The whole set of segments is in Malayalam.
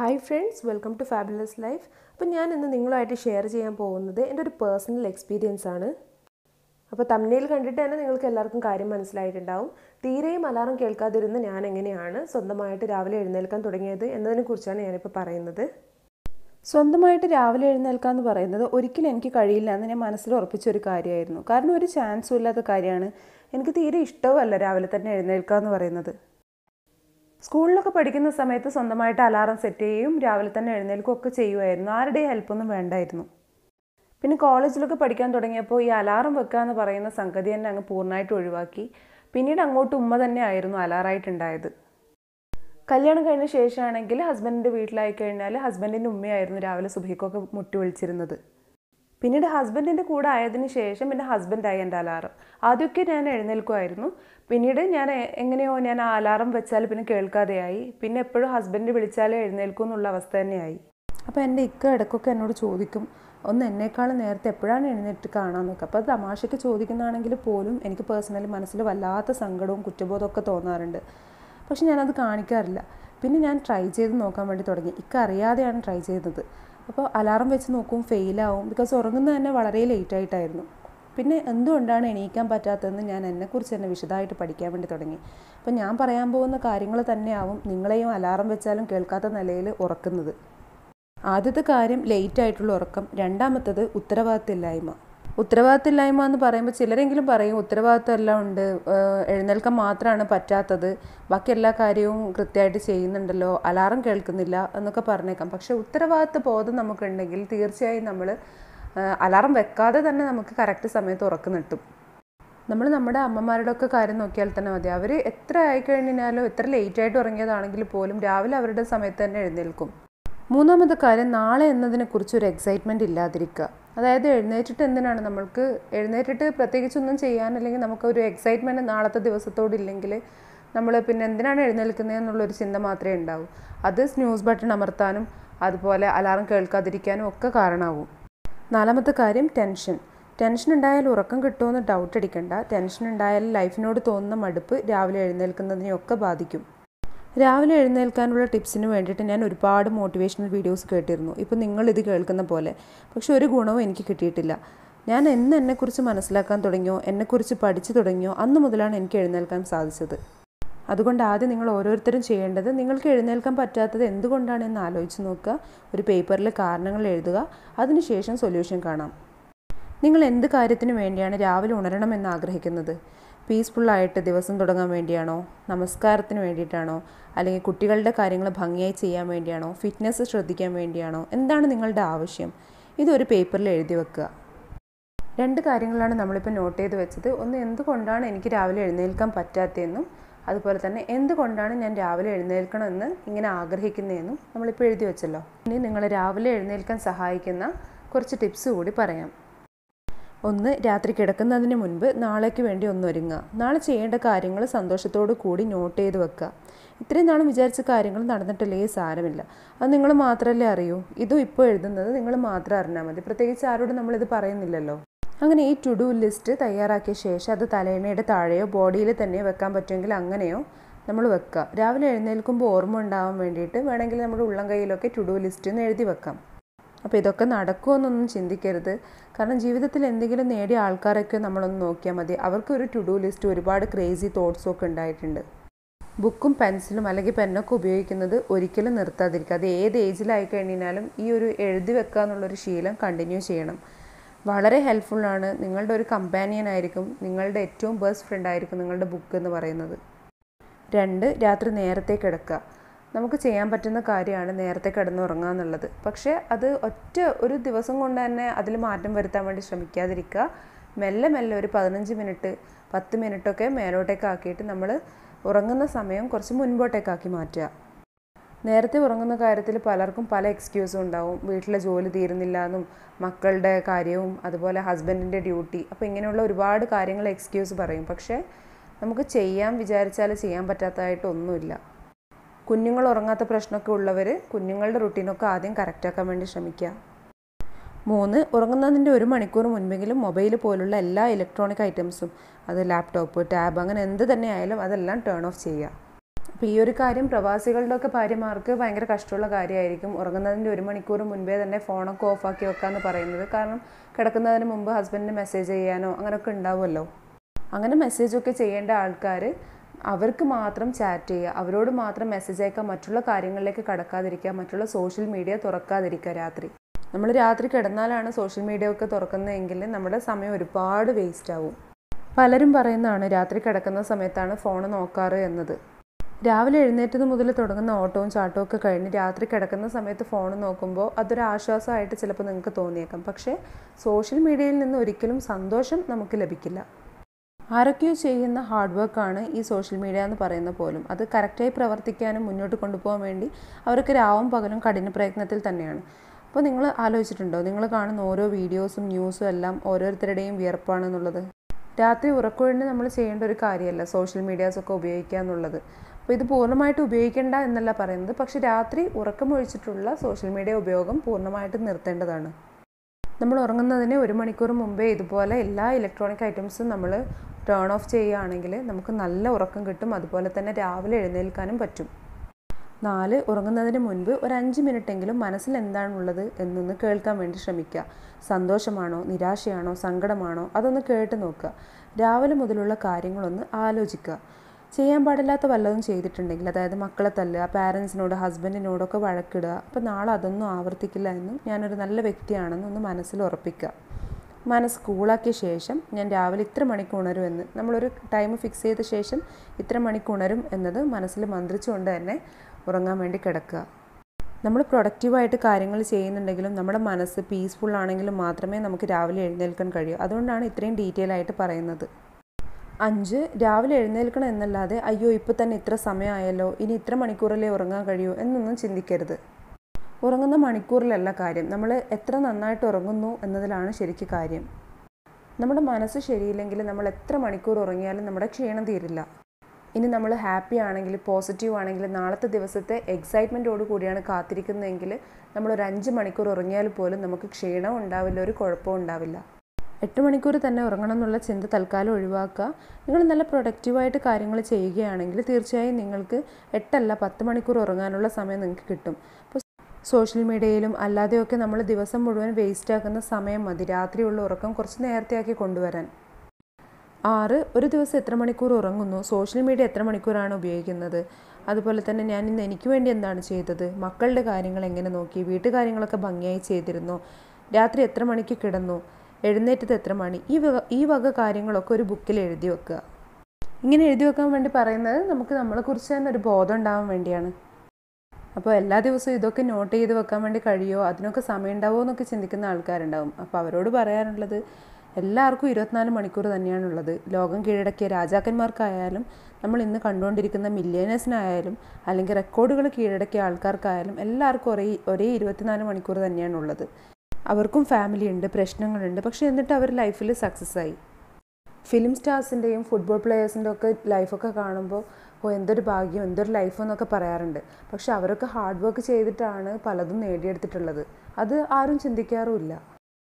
hi friends welcome to fabulous life അപ്പോൾ ഞാൻ ഇന്ന് നിങ്ങളുമായിട്ട് ഷെയർ ചെയ്യാൻ പോകുന്നത് എൻ്റെ ഒരു പേഴ്സണൽ എക്സ്പീരിയൻസ് ആണ് അപ്പോൾ തമ്മിൽ കണ്ടിട്ട് തന്നെ നിങ്ങൾക്ക് എല്ലാവർക്കും കാര്യം മനസ്സിലായിട്ടുണ്ടാവും തീരെയും അലാറം കേൾക്കാതിരുന്ന് ഞാൻ എങ്ങനെയാണ് സ്വന്തമായിട്ട് രാവിലെ എഴുന്നേൽക്കാൻ തുടങ്ങിയത് എന്നതിനെക്കുറിച്ചാണ് ഞാനിപ്പോൾ പറയുന്നത് സ്വന്തമായിട്ട് രാവിലെ എഴുന്നേൽക്കുക എന്ന് പറയുന്നത് ഒരിക്കലും എനിക്ക് കഴിയില്ല എന്ന് ഞാൻ മനസ്സിൽ ഉറപ്പിച്ചൊരു കാര്യമായിരുന്നു കാരണം ഒരു ചാൻസും ഇല്ലാത്ത കാര്യമാണ് എനിക്ക് തീരെ അല്ല രാവിലെ തന്നെ എഴുന്നേൽക്കുക എന്ന് പറയുന്നത് സ്കൂളിലൊക്കെ പഠിക്കുന്ന സമയത്ത് സ്വന്തമായിട്ട് അലാറം സെറ്റ് ചെയ്യും രാവിലെ തന്നെ എഴുന്നേൽക്കും ചെയ്യുമായിരുന്നു ആരുടെയും ഹെൽപ്പൊന്നും വേണ്ടായിരുന്നു പിന്നെ കോളേജിലൊക്കെ പഠിക്കാൻ തുടങ്ങിയപ്പോൾ ഈ അലാറം വെക്കുക എന്ന് പറയുന്ന സംഗതി തന്നെ അങ്ങ് പൂർണ്ണമായിട്ട് ഒഴിവാക്കി പിന്നീട് അങ്ങോട്ട് ഉമ്മ തന്നെ ആയിരുന്നു അലാറായിട്ടുണ്ടായത് കല്യാണം കഴിഞ്ഞ ശേഷമാണെങ്കിൽ ഹസ്ബൻഡിൻ്റെ വീട്ടിലായി കഴിഞ്ഞാൽ ഹസ്ബൻഡിൻ്റെ ഉമ്മയായിരുന്നു രാവിലെ സുബഹിക്കൊക്കെ മുട്ടി വിളിച്ചിരുന്നത് പിന്നീട് ഹസ്ബൻഡിൻ്റെ കൂടെ ആയതിന് ശേഷം എൻ്റെ ഹസ്ബൻഡായി എൻ്റെ അലാറം ആദ്യമൊക്കെ ഞാൻ എഴുന്നേൽക്കുമായിരുന്നു പിന്നീട് ഞാൻ എങ്ങനെയോ ഞാൻ ആ അലാറം വെച്ചാൽ പിന്നെ കേൾക്കാതെയായി പിന്നെ എപ്പോഴും ഹസ്ബൻഡ് വിളിച്ചാലേ എഴുന്നേൽക്കൂ എന്നുള്ള അവസ്ഥ തന്നെയായി അപ്പോൾ എൻ്റെ ഇക്ക ഇടയ്ക്കൊക്കെ എന്നോട് ചോദിക്കും ഒന്ന് എന്നേക്കാളും നേരത്തെ എപ്പോഴാണ് എഴുന്നേറ്റ് കാണാമെന്നൊക്കെ അപ്പോൾ അത് തമാശയ്ക്ക് ചോദിക്കുന്നതാണെങ്കിൽ പോലും എനിക്ക് പേഴ്സണലി മനസ്സിൽ വല്ലാത്ത സങ്കടവും കുറ്റബോധമൊക്കെ തോന്നാറുണ്ട് പക്ഷെ ഞാനത് കാണിക്കാറില്ല പിന്നെ ഞാൻ ട്രൈ ചെയ്ത് നോക്കാൻ വേണ്ടി തുടങ്ങി ഇക്ക അറിയാതെയാണ് ട്രൈ ചെയ്തത് അപ്പോൾ അലാറം വെച്ച് നോക്കും ഫെയിലാവും ബിക്കോസ് ഉറങ്ങുന്നത് തന്നെ വളരെ ലേറ്റ് ആയിട്ടായിരുന്നു പിന്നെ എന്തുകൊണ്ടാണ് എണീക്കാൻ പറ്റാത്തതെന്ന് ഞാൻ എന്നെക്കുറിച്ച് തന്നെ വിശദമായിട്ട് പഠിക്കാൻ വേണ്ടി തുടങ്ങി അപ്പോൾ ഞാൻ പറയാൻ പോകുന്ന കാര്യങ്ങൾ തന്നെയാവും നിങ്ങളെയും അലാറം വെച്ചാലും കേൾക്കാത്ത നിലയിൽ ഉറക്കുന്നത് ആദ്യത്തെ കാര്യം ലേറ്റ് ആയിട്ടുള്ള ഉറക്കം രണ്ടാമത്തത് ഉത്തരവാദിത്തമില്ലായ്മ ഉത്തരവാദിത്തമില്ലായ്മ എന്ന് പറയുമ്പോൾ ചിലരെങ്കിലും പറയും ഉത്തരവാദിത്തം എല്ലാം ഉണ്ട് എഴുന്നേൽക്കാൻ മാത്രമാണ് പറ്റാത്തത് ബാക്കി എല്ലാ കാര്യവും കൃത്യമായിട്ട് ചെയ്യുന്നുണ്ടല്ലോ അലാറം കേൾക്കുന്നില്ല എന്നൊക്കെ പറഞ്ഞേക്കാം പക്ഷെ ഉത്തരവാദിത്ത ബോധം നമുക്കുണ്ടെങ്കിൽ തീർച്ചയായും നമ്മൾ അലാറം വെക്കാതെ തന്നെ നമുക്ക് കറക്റ്റ് സമയത്ത് ഉറക്കം നിർത്തും നമ്മൾ നമ്മുടെ അമ്മമാരുടെ ഒക്കെ കാര്യം നോക്കിയാൽ തന്നെ മതി അവർ എത്ര ആയിക്കഴിഞ്ഞാലും എത്ര ലേറ്റായിട്ട് ഉറങ്ങിയതാണെങ്കിൽ പോലും രാവിലെ അവരുടെ സമയത്ത് തന്നെ എഴുന്നേൽക്കും മൂന്നാമത് കാര്യം നാളെ എന്നതിനെക്കുറിച്ച് ഒരു എക്സൈറ്റ്മെൻ്റ് ഇല്ലാതിരിക്കുക അതായത് എഴുന്നേറ്റിട്ട് എന്തിനാണ് നമ്മൾക്ക് എഴുന്നേറ്റിട്ട് പ്രത്യേകിച്ചൊന്നും ചെയ്യാൻ അല്ലെങ്കിൽ നമുക്കൊരു എക്സൈറ്റ്മെൻറ്റ് നാളത്തെ ദിവസത്തോടില്ലെങ്കിൽ നമ്മൾ പിന്നെ എന്തിനാണ് എഴുന്നേൽക്കുന്നത് എന്നുള്ളൊരു ചിന്ത മാത്രമേ ഉണ്ടാവൂ അത് സ്ന്യൂസ് ബട്ടൺ അമർത്താനും അതുപോലെ അലാറം കേൾക്കാതിരിക്കാനും ഒക്കെ കാരണമാവും നാലാമത്തെ കാര്യം ടെൻഷൻ ടെൻഷൻ ഉണ്ടായാൽ ഉറക്കം കിട്ടുമെന്ന് ഡൗട്ട് അടിക്കണ്ട ടെൻഷൻ ഉണ്ടായാൽ ലൈഫിനോട് തോന്നുന്ന മടുപ്പ് രാവിലെ എഴുന്നേൽക്കുന്നതിനെയൊക്കെ ബാധിക്കും രാവിലെ എഴുന്നേൽക്കാനുള്ള ടിപ്സിന് വേണ്ടിയിട്ട് ഞാൻ ഒരുപാട് മോട്ടിവേഷണൽ വീഡിയോസ് കേട്ടിരുന്നു ഇപ്പോൾ നിങ്ങളിത് കേൾക്കുന്ന പോലെ പക്ഷെ ഒരു ഗുണവും എനിക്ക് കിട്ടിയിട്ടില്ല ഞാൻ എന്ന് എന്നെക്കുറിച്ച് മനസ്സിലാക്കാൻ തുടങ്ങിയോ എന്നെക്കുറിച്ച് പഠിച്ചു തുടങ്ങിയോ അന്ന് മുതലാണ് എനിക്ക് എഴുന്നേൽക്കാൻ സാധിച്ചത് അതുകൊണ്ട് ആദ്യം നിങ്ങൾ ഓരോരുത്തരും ചെയ്യേണ്ടത് നിങ്ങൾക്ക് എഴുന്നേൽക്കാൻ പറ്റാത്തത് എന്ന് ആലോചിച്ച് നോക്കുക ഒരു പേപ്പറിൽ കാരണങ്ങൾ എഴുതുക അതിനുശേഷം സൊല്യൂഷൻ കാണാം നിങ്ങൾ എന്ത് കാര്യത്തിന് വേണ്ടിയാണ് രാവിലെ ഉണരണമെന്ന് ആഗ്രഹിക്കുന്നത് പീസ്ഫുള്ളായിട്ട് ദിവസം തുടങ്ങാൻ വേണ്ടിയാണോ നമസ്കാരത്തിന് വേണ്ടിയിട്ടാണോ അല്ലെങ്കിൽ കുട്ടികളുടെ കാര്യങ്ങൾ ഭംഗിയായി ചെയ്യാൻ വേണ്ടിയാണോ ഫിറ്റ്നസ് ശ്രദ്ധിക്കാൻ വേണ്ടിയാണോ എന്താണ് നിങ്ങളുടെ ആവശ്യം ഇതൊരു പേപ്പറിൽ എഴുതി വെക്കുക രണ്ട് കാര്യങ്ങളാണ് നമ്മളിപ്പോൾ നോട്ട് ചെയ്ത് വെച്ചത് ഒന്ന് എന്തുകൊണ്ടാണ് എനിക്ക് രാവിലെ എഴുന്നേൽക്കാൻ പറ്റാത്തതെന്നും അതുപോലെ തന്നെ എന്തുകൊണ്ടാണ് ഞാൻ രാവിലെ എഴുന്നേൽക്കണമെന്ന് ഇങ്ങനെ ആഗ്രഹിക്കുന്നതെന്നും നമ്മളിപ്പോൾ എഴുതി വെച്ചല്ലോ ഇനി നിങ്ങളെ രാവിലെ എഴുന്നേൽക്കാൻ സഹായിക്കുന്ന കുറച്ച് ടിപ്സ് കൂടി പറയാം ഒന്ന് രാത്രി കിടക്കുന്നതിന് മുൻപ് നാളേക്ക് വേണ്ടി ഒന്നൊരുങ്ങുക നാളെ ചെയ്യേണ്ട കാര്യങ്ങൾ സന്തോഷത്തോടു കൂടി നോട്ട് ചെയ്ത് വെക്കുക ഇത്രയും നാളും വിചാരിച്ച കാര്യങ്ങൾ നടന്നിട്ടില്ലേ സാരമില്ല അത് നിങ്ങൾ മാത്രമല്ലേ അറിയൂ ഇതും ഇപ്പോൾ എഴുതുന്നത് നിങ്ങൾ മാത്രം അറിഞ്ഞാൽ മതി പ്രത്യേകിച്ച് ആരോടും നമ്മളിത് പറയുന്നില്ലല്ലോ അങ്ങനെ ഈ ടു ഡു ലിസ്റ്റ് തയ്യാറാക്കിയ ശേഷം അത് തലയിണയുടെ താഴെയോ ബോഡിയിൽ തന്നെ വെക്കാൻ പറ്റുമെങ്കിൽ അങ്ങനെയോ നമ്മൾ വെക്കുക രാവിലെ എഴുന്നേൽക്കുമ്പോൾ ഓർമ്മ ഉണ്ടാവാൻ വേണ്ടിയിട്ട് വേണമെങ്കിൽ നമ്മുടെ ഉള്ളം കയ്യിലൊക്കെ ടു ഡു ലിസ്റ്റ് എന്ന് എഴുതി വെക്കാം അപ്പോൾ ഇതൊക്കെ നടക്കുമെന്നൊന്നും ചിന്തിക്കരുത് കാരണം ജീവിതത്തിൽ എന്തെങ്കിലും നേടിയ ആൾക്കാരൊക്കെ നമ്മളൊന്ന് നോക്കിയാൽ മതി അവർക്ക് ഒരു ടു ഡു ലിസ്റ്റ് ഒരുപാട് ക്രേസി തോട്ട്സും ഒക്കെ ഉണ്ടായിട്ടുണ്ട് ബുക്കും പെൻസിലും അല്ലെങ്കിൽ പെന്നൊക്കെ ഉപയോഗിക്കുന്നത് ഒരിക്കലും നിർത്താതിരിക്കുക അത് ഏത് ഏജിലായി കഴിഞ്ഞാലും ഈ ഒരു എഴുതി വെക്കുക എന്നുള്ളൊരു ശീലം കണ്ടിന്യൂ ചെയ്യണം വളരെ ഹെൽപ്ഫുള്ളാണ് നിങ്ങളുടെ ഒരു കമ്പാനിയൻ ആയിരിക്കും നിങ്ങളുടെ ഏറ്റവും ബെസ്റ്റ് ഫ്രണ്ട് ആയിരിക്കും നിങ്ങളുടെ ബുക്ക് എന്ന് പറയുന്നത് രണ്ട് രാത്രി നേരത്തെ കിടക്കുക നമുക്ക് ചെയ്യാൻ പറ്റുന്ന കാര്യമാണ് നേരത്തെ കിടന്നുറങ്ങുക എന്നുള്ളത് പക്ഷേ അത് ഒറ്റ ഒരു ദിവസം കൊണ്ട് തന്നെ അതിൽ മാറ്റം വരുത്താൻ വേണ്ടി ശ്രമിക്കാതിരിക്കുക മെല്ലെ മെല്ലെ ഒരു പതിനഞ്ച് മിനിറ്റ് പത്ത് മിനിറ്റൊക്കെ മേലോട്ടേക്ക് ആക്കിയിട്ട് നമ്മൾ ഉറങ്ങുന്ന സമയം കുറച്ച് മുൻപോട്ടേക്കാക്കി മാറ്റുക നേരത്തെ ഉറങ്ങുന്ന കാര്യത്തിൽ പലർക്കും പല എക്സ്ക്യൂസും ഉണ്ടാവും വീട്ടിലെ ജോലി തീരുന്നില്ല എന്നും മക്കളുടെ കാര്യവും അതുപോലെ ഹസ്ബൻഡിൻ്റെ ഡ്യൂട്ടി അപ്പോൾ ഇങ്ങനെയുള്ള ഒരുപാട് കാര്യങ്ങൾ എക്സ്ക്യൂസ് പറയും പക്ഷേ നമുക്ക് ചെയ്യാൻ വിചാരിച്ചാൽ ചെയ്യാൻ പറ്റാത്തതായിട്ടൊന്നുമില്ല കുഞ്ഞുങ്ങൾ ഉറങ്ങാത്ത പ്രശ്നമൊക്കെ ഉള്ളവർ കുഞ്ഞുങ്ങളുടെ റുട്ടീനൊക്കെ ആദ്യം കറക്റ്റാക്കാൻ വേണ്ടി ശ്രമിക്കുക മൂന്ന് ഉറങ്ങുന്നതിൻ്റെ ഒരു മണിക്കൂർ മുൻപെങ്കിലും മൊബൈൽ പോലുള്ള എല്ലാ ഇലക്ട്രോണിക് ഐറ്റംസും അത് ലാപ്ടോപ്പ് ടാബ് അങ്ങനെ എന്ത് തന്നെ ആയാലും അതെല്ലാം ടേൺ ഓഫ് ചെയ്യുക അപ്പോൾ ഈ ഒരു കാര്യം പ്രവാസികളുടെയൊക്കെ ഭാര്യമാർക്ക് ഭയങ്കര കഷ്ടമുള്ള കാര്യമായിരിക്കും ഉറങ്ങുന്നതിൻ്റെ ഒരു മണിക്കൂർ മുൻപേ തന്നെ ഫോണൊക്കെ ഓഫാക്കി വെക്കുക എന്ന് പറയുന്നത് കാരണം കിടക്കുന്നതിന് മുമ്പ് ഹസ്ബൻഡിന് മെസ്സേജ് ചെയ്യാനോ അങ്ങനെയൊക്കെ ഉണ്ടാവുമല്ലോ അങ്ങനെ മെസ്സേജൊക്കെ ചെയ്യേണ്ട ആൾക്കാർ അവർക്ക് മാത്രം ചാറ്റ് ചെയ്യുക അവരോട് മാത്രം മെസ്സേജ് അയക്കുക മറ്റുള്ള കാര്യങ്ങളിലേക്ക് കടക്കാതിരിക്കുക മറ്റുള്ള സോഷ്യൽ മീഡിയ തുറക്കാതിരിക്കുക രാത്രി നമ്മൾ രാത്രി കിടന്നാലാണ് സോഷ്യൽ മീഡിയ ഒക്കെ തുറക്കുന്നതെങ്കിൽ നമ്മുടെ സമയം ഒരുപാട് വേസ്റ്റ് ആവും പലരും പറയുന്നതാണ് രാത്രി കിടക്കുന്ന സമയത്താണ് ഫോൺ നോക്കാറ് എന്നത് രാവിലെ എഴുന്നേറ്റത് മുതൽ തുടങ്ങുന്ന ഓട്ടവും ചാട്ടവും ഒക്കെ കഴിഞ്ഞ് രാത്രി കിടക്കുന്ന സമയത്ത് ഫോൺ നോക്കുമ്പോൾ അതൊരു ആശ്വാസമായിട്ട് ചിലപ്പോൾ നിങ്ങൾക്ക് തോന്നിയേക്കാം പക്ഷേ സോഷ്യൽ മീഡിയയിൽ നിന്ന് ഒരിക്കലും സന്തോഷം നമുക്ക് ലഭിക്കില്ല ആരൊക്കെയോ ചെയ്യുന്ന ഹാർഡ് വർക്കാണ് ഈ സോഷ്യൽ മീഡിയ എന്ന് പറയുന്ന പോലും അത് കറക്റ്റായി പ്രവർത്തിക്കാനും മുന്നോട്ട് കൊണ്ടുപോകാൻ വേണ്ടി അവർക്ക് രാവും പകലും കഠിന പ്രയത്നത്തിൽ തന്നെയാണ് അപ്പോൾ നിങ്ങൾ ആലോചിച്ചിട്ടുണ്ടോ നിങ്ങൾ കാണുന്ന ഓരോ വീഡിയോസും ന്യൂസും എല്ലാം ഓരോരുത്തരുടെയും വിയർപ്പാണെന്നുള്ളത് രാത്രി ഉറക്കൊഴിഞ്ഞ് നമ്മൾ ചെയ്യേണ്ട ഒരു കാര്യമല്ല സോഷ്യൽ മീഡിയാസൊക്കെ ഉപയോഗിക്കുക എന്നുള്ളത് അപ്പോൾ ഇത് പൂർണ്ണമായിട്ട് ഉപയോഗിക്കേണ്ട എന്നല്ല പറയുന്നത് പക്ഷേ രാത്രി ഉറക്കമൊഴിച്ചിട്ടുള്ള സോഷ്യൽ മീഡിയ ഉപയോഗം പൂർണ്ണമായിട്ട് നിർത്തേണ്ടതാണ് നമ്മൾ ഉറങ്ങുന്നതിന് ഒരു മണിക്കൂർ മുമ്പേ ഇതുപോലെ എല്ലാ ഇലക്ട്രോണിക് ഐറ്റംസും നമ്മൾ ടേൺ ഓഫ് ചെയ്യുകയാണെങ്കിൽ നമുക്ക് നല്ല ഉറക്കം കിട്ടും അതുപോലെ തന്നെ രാവിലെ എഴുന്നേൽക്കാനും പറ്റും നാല് ഉറങ്ങുന്നതിന് മുൻപ് ഒരു അഞ്ച് മിനിറ്റെങ്കിലും മനസ്സിൽ എന്താണുള്ളത് എന്നൊന്ന് കേൾക്കാൻ വേണ്ടി ശ്രമിക്കുക സന്തോഷമാണോ നിരാശയാണോ സങ്കടമാണോ അതൊന്ന് കേട്ട് നോക്കുക രാവിലെ മുതലുള്ള കാര്യങ്ങളൊന്ന് ആലോചിക്കുക ചെയ്യാൻ പാടില്ലാത്ത വല്ലതും ചെയ്തിട്ടുണ്ടെങ്കിൽ അതായത് മക്കളെ തല്ലുക പാരൻസിനോട് ഹസ്ബൻഡിനോടൊക്കെ വഴക്കിടുക അപ്പോൾ നാളെ അതൊന്നും ആവർത്തിക്കില്ല എന്നും ഞാനൊരു നല്ല വ്യക്തിയാണെന്നൊന്ന് മനസ്സിൽ ഉറപ്പിക്കുക മനസ്സ് കൂളാക്കിയ ശേഷം ഞാൻ രാവിലെ ഇത്ര മണിക്ക് എന്ന് നമ്മളൊരു ടൈം ഫിക്സ് ചെയ്ത ശേഷം ഇത്ര മണിക്ക് ഉണരും എന്നത് മനസ്സിൽ മന്ത്രിച്ചുകൊണ്ട് തന്നെ ഉറങ്ങാൻ വേണ്ടി കിടക്കുക നമ്മൾ പ്രൊഡക്റ്റീവായിട്ട് കാര്യങ്ങൾ ചെയ്യുന്നുണ്ടെങ്കിലും നമ്മുടെ മനസ്സ് പീസ്ഫുൾ ആണെങ്കിലും മാത്രമേ നമുക്ക് രാവിലെ എഴുന്നേൽക്കാൻ കഴിയൂ അതുകൊണ്ടാണ് ഇത്രയും ഡീറ്റെയിൽ ആയിട്ട് പറയുന്നത് അഞ്ച് രാവിലെ എഴുന്നേൽക്കണം എന്നല്ലാതെ അയ്യോ ഇപ്പോൾ തന്നെ ഇത്ര സമയമായല്ലോ ഇനി ഇത്ര മണിക്കൂറല്ലേ ഉറങ്ങാൻ കഴിയൂ എന്നൊന്നും ചിന്തിക്കരുത് ഉറങ്ങുന്ന മണിക്കൂറിലല്ല കാര്യം നമ്മൾ എത്ര നന്നായിട്ട് ഉറങ്ങുന്നു എന്നതിലാണ് ശരിക്ക് കാര്യം നമ്മുടെ മനസ്സ് ശരിയില്ലെങ്കിൽ നമ്മൾ എത്ര മണിക്കൂർ ഉറങ്ങിയാലും നമ്മുടെ ക്ഷീണം തീരില്ല ഇനി നമ്മൾ ഹാപ്പി ആണെങ്കിൽ പോസിറ്റീവ് ആണെങ്കിൽ നാളത്തെ ദിവസത്തെ എക്സൈറ്റ്മെൻറ്റോട് കൂടിയാണ് കാത്തിരിക്കുന്നതെങ്കിൽ നമ്മൾ ഒരു അഞ്ച് മണിക്കൂർ ഉറങ്ങിയാൽ പോലും നമുക്ക് ക്ഷീണം ഉണ്ടാവില്ല ഒരു കുഴപ്പവും ഉണ്ടാവില്ല എട്ട് മണിക്കൂർ തന്നെ ഉറങ്ങണം എന്നുള്ള ചിന്ത തൽക്കാലം ഒഴിവാക്കുക നിങ്ങൾ നല്ല പ്രൊഡക്റ്റീവായിട്ട് കാര്യങ്ങൾ ചെയ്യുകയാണെങ്കിൽ തീർച്ചയായും നിങ്ങൾക്ക് എട്ടല്ല പത്ത് മണിക്കൂർ ഉറങ്ങാനുള്ള സമയം നിങ്ങൾക്ക് കിട്ടും സോഷ്യൽ മീഡിയയിലും അല്ലാതെയൊക്കെ നമ്മൾ ദിവസം മുഴുവൻ വേസ്റ്റ് ആക്കുന്ന സമയം മതി രാത്രിയുള്ള ഉറക്കം കുറച്ച് നേരത്തെയാക്കി കൊണ്ടുവരാൻ ആറ് ഒരു ദിവസം എത്ര മണിക്കൂർ ഉറങ്ങുന്നു സോഷ്യൽ മീഡിയ എത്ര മണിക്കൂറാണ് ഉപയോഗിക്കുന്നത് അതുപോലെ തന്നെ ഞാൻ ഇന്ന് എനിക്ക് വേണ്ടി എന്താണ് ചെയ്തത് മക്കളുടെ കാര്യങ്ങൾ എങ്ങനെ നോക്കി വീട്ടുകാര്യങ്ങളൊക്കെ ഭംഗിയായി ചെയ്തിരുന്നു രാത്രി എത്ര മണിക്ക് കിടന്നു എഴുന്നേറ്റത് എത്ര മണി ഈ വക ഈ വക കാര്യങ്ങളൊക്കെ ഒരു ബുക്കിൽ എഴുതി വെക്കുക ഇങ്ങനെ എഴുതി വെക്കാൻ വേണ്ടി പറയുന്നത് നമുക്ക് നമ്മളെക്കുറിച്ച് തന്നെ ഒരു ബോധം ഉണ്ടാവാൻ വേണ്ടിയാണ് അപ്പോൾ എല്ലാ ദിവസവും ഇതൊക്കെ നോട്ട് ചെയ്ത് വെക്കാൻ വേണ്ടി കഴിയുമോ അതിനൊക്കെ സമയം ഉണ്ടാവുമോ എന്നൊക്കെ ചിന്തിക്കുന്ന ആൾക്കാരുണ്ടാവും അപ്പോൾ അവരോട് പറയാനുള്ളത് എല്ലാവർക്കും ഇരുപത്തിനാല് മണിക്കൂർ തന്നെയാണുള്ളത് ലോകം കീഴടക്കിയ രാജാക്കന്മാർക്കായാലും നമ്മൾ ഇന്ന് കണ്ടുകൊണ്ടിരിക്കുന്ന മില്യനേഴ്സിനായാലും അല്ലെങ്കിൽ റെക്കോർഡുകൾ കീഴടക്കിയ ആൾക്കാർക്കായാലും എല്ലാവർക്കും ഒരേ ഒരേ ഇരുപത്തിനാല് മണിക്കൂർ തന്നെയാണുള്ളത് അവർക്കും ഫാമിലി ഉണ്ട് പ്രശ്നങ്ങളുണ്ട് പക്ഷേ എന്നിട്ട് അവർ ലൈഫിൽ സക്സസ് ആയി ഫിലിം സ്റ്റാർസിൻ്റെയും ഫുട്ബോൾ പ്ലെയേഴ്സിൻ്റെയൊക്കെ ഒക്കെ ലൈഫൊക്കെ കാണുമ്പോൾ ഓ എന്തൊരു ഭാഗ്യം എന്തൊരു ലൈഫ് എന്നൊക്കെ പറയാറുണ്ട് പക്ഷെ അവരൊക്കെ ഹാർഡ് വർക്ക് ചെയ്തിട്ടാണ് പലതും നേടിയെടുത്തിട്ടുള്ളത് അത് ആരും ചിന്തിക്കാറുമില്ല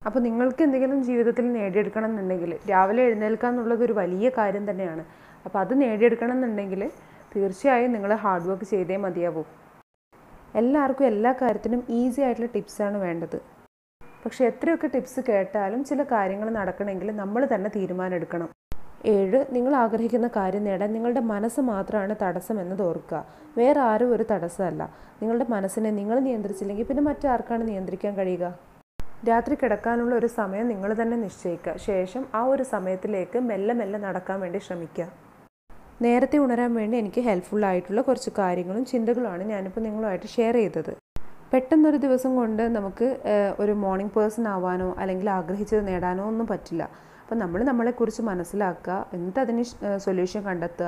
അപ്പോൾ നിങ്ങൾക്ക് എന്തെങ്കിലും ജീവിതത്തിൽ നേടിയെടുക്കണം എന്നുണ്ടെങ്കിൽ രാവിലെ എഴുന്നേൽക്കുക എന്നുള്ളത് ഒരു വലിയ കാര്യം തന്നെയാണ് അപ്പോൾ അത് നേടിയെടുക്കണം എന്നുണ്ടെങ്കിൽ തീർച്ചയായും നിങ്ങൾ ഹാർഡ് വർക്ക് ചെയ്തേ മതിയാവും എല്ലാവർക്കും എല്ലാ കാര്യത്തിനും ഈസി ആയിട്ടുള്ള ടിപ്സാണ് വേണ്ടത് പക്ഷേ എത്രയൊക്കെ ടിപ്സ് കേട്ടാലും ചില കാര്യങ്ങൾ നടക്കണമെങ്കിൽ നമ്മൾ തന്നെ തീരുമാനം എടുക്കണം ഏഴ് നിങ്ങൾ ആഗ്രഹിക്കുന്ന കാര്യം നേടാൻ നിങ്ങളുടെ മനസ്സ് മാത്രമാണ് തടസ്സം എന്നത് ഓർക്കുക വേറെ ആരും ഒരു തടസ്സമല്ല നിങ്ങളുടെ മനസ്സിനെ നിങ്ങൾ നിയന്ത്രിച്ചില്ലെങ്കിൽ പിന്നെ മറ്റാർക്കാണ് നിയന്ത്രിക്കാൻ കഴിയുക രാത്രി കിടക്കാനുള്ള ഒരു സമയം നിങ്ങൾ തന്നെ നിശ്ചയിക്കുക ശേഷം ആ ഒരു സമയത്തിലേക്ക് മെല്ലെ മെല്ലെ നടക്കാൻ വേണ്ടി ശ്രമിക്കുക നേരത്തെ ഉണരാൻ വേണ്ടി എനിക്ക് ഹെൽപ്ഫുൾ ആയിട്ടുള്ള കുറച്ച് കാര്യങ്ങളും ചിന്തകളുമാണ് ഞാനിപ്പോൾ നിങ്ങളുമായിട്ട് ഷെയർ ചെയ്തത് പെട്ടെന്നൊരു ദിവസം കൊണ്ട് നമുക്ക് ഒരു മോർണിംഗ് പേഴ്സൺ ആവാനോ അല്ലെങ്കിൽ ആഗ്രഹിച്ചത് നേടാനോ ഒന്നും പറ്റില്ല അപ്പോൾ നമ്മൾ നമ്മളെക്കുറിച്ച് മനസ്സിലാക്കുക എന്നിട്ട് അതിന് സൊല്യൂഷൻ കണ്ടെത്തുക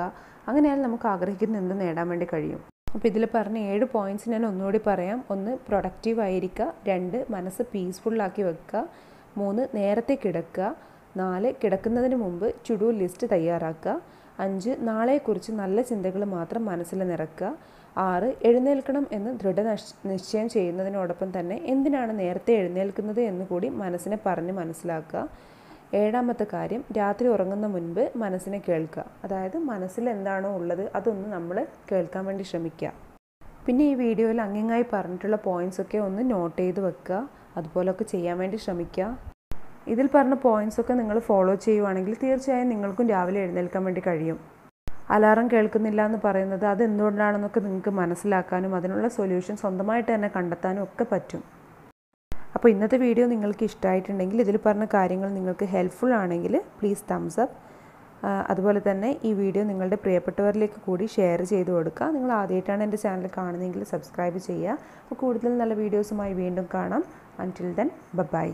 അങ്ങനെയാണ് നമുക്ക് ആഗ്രഹിക്കുന്ന എന്ത് നേടാൻ വേണ്ടി കഴിയും അപ്പോൾ ഇതിൽ പറഞ്ഞ ഏഴ് പോയിൻറ്റ്സ് ഞാൻ ഒന്നുകൂടി പറയാം ഒന്ന് പ്രൊഡക്റ്റീവ് ആയിരിക്കുക രണ്ട് മനസ്സ് പീസ്ഫുള്ളാക്കി വെക്കുക മൂന്ന് നേരത്തെ കിടക്കുക നാല് കിടക്കുന്നതിന് മുമ്പ് ചുടു ലിസ്റ്റ് തയ്യാറാക്കുക അഞ്ച് നാളെക്കുറിച്ച് നല്ല ചിന്തകൾ മാത്രം മനസ്സിൽ നിറക്കുക ആറ് എഴുന്നേൽക്കണം എന്ന് ദൃഢ നിശ്ചയം ചെയ്യുന്നതിനോടൊപ്പം തന്നെ എന്തിനാണ് നേരത്തെ എഴുന്നേൽക്കുന്നത് എന്ന് കൂടി മനസ്സിനെ പറഞ്ഞ് മനസ്സിലാക്കുക ഏഴാമത്തെ കാര്യം രാത്രി ഉറങ്ങുന്ന മുൻപ് മനസ്സിനെ കേൾക്കുക അതായത് മനസ്സിൽ എന്താണോ ഉള്ളത് അതൊന്ന് നമ്മൾ കേൾക്കാൻ വേണ്ടി ശ്രമിക്കുക പിന്നെ ഈ വീഡിയോയിൽ അങ്ങിങ്ങായി പറഞ്ഞിട്ടുള്ള ഒക്കെ ഒന്ന് നോട്ട് ചെയ്ത് വെക്കുക അതുപോലൊക്കെ ചെയ്യാൻ വേണ്ടി ശ്രമിക്കുക ഇതിൽ പറഞ്ഞ ഒക്കെ നിങ്ങൾ ഫോളോ ചെയ്യുവാണെങ്കിൽ തീർച്ചയായും നിങ്ങൾക്കും രാവിലെ എഴുന്നേൽക്കാൻ വേണ്ടി കഴിയും അലാറം കേൾക്കുന്നില്ല എന്ന് പറയുന്നത് അതെന്തുകൊണ്ടാണെന്നൊക്കെ നിങ്ങൾക്ക് മനസ്സിലാക്കാനും അതിനുള്ള സൊല്യൂഷൻ സ്വന്തമായിട്ട് തന്നെ കണ്ടെത്താനും ഒക്കെ പറ്റും അപ്പോൾ ഇന്നത്തെ വീഡിയോ നിങ്ങൾക്ക് ഇഷ്ടമായിട്ടുണ്ടെങ്കിൽ ഇതിൽ പറഞ്ഞ കാര്യങ്ങൾ നിങ്ങൾക്ക് ഹെൽപ്ഫുൾ ആണെങ്കിൽ പ്ലീസ് തംസ് അപ്പ് അതുപോലെ തന്നെ ഈ വീഡിയോ നിങ്ങളുടെ പ്രിയപ്പെട്ടവരിലേക്ക് കൂടി ഷെയർ ചെയ്ത് കൊടുക്കുക നിങ്ങൾ ആദ്യമായിട്ടാണ് എൻ്റെ ചാനൽ കാണുന്നതെങ്കിൽ സബ്സ്ക്രൈബ് ചെയ്യുക അപ്പോൾ കൂടുതൽ നല്ല വീഡിയോസുമായി വീണ്ടും കാണാം അൻറ്റിൽ ദെൻ ബൈ